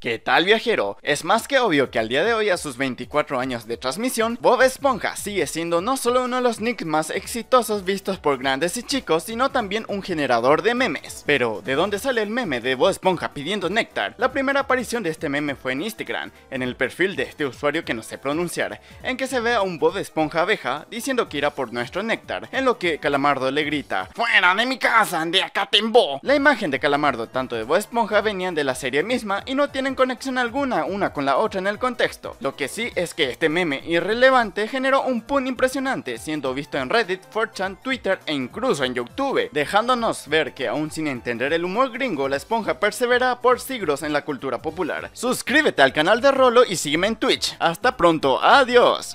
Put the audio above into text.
¿Qué tal viajero? Es más que obvio que al día de hoy a sus 24 años de transmisión, Bob Esponja sigue siendo no solo uno de los nicks más exitosos vistos por grandes y chicos, sino también un generador de memes. Pero, ¿de dónde sale el meme de Bob Esponja pidiendo néctar? La primera aparición de este meme fue en Instagram, en el perfil de este usuario que no sé pronunciar, en que se ve a un Bob Esponja abeja diciendo que irá por nuestro néctar, en lo que Calamardo le grita ¡Fuera de mi casa, de acá tembo! La imagen de Calamardo tanto de Bob Esponja venían de la serie misma y no tienen conexión alguna una con la otra en el contexto. Lo que sí es que este meme irrelevante generó un pun impresionante, siendo visto en Reddit, 4chan, Twitter e incluso en YouTube, dejándonos ver que aún sin entender el humor gringo, la esponja persevera por siglos en la cultura popular. Suscríbete al canal de Rolo y sígueme en Twitch. Hasta pronto, adiós.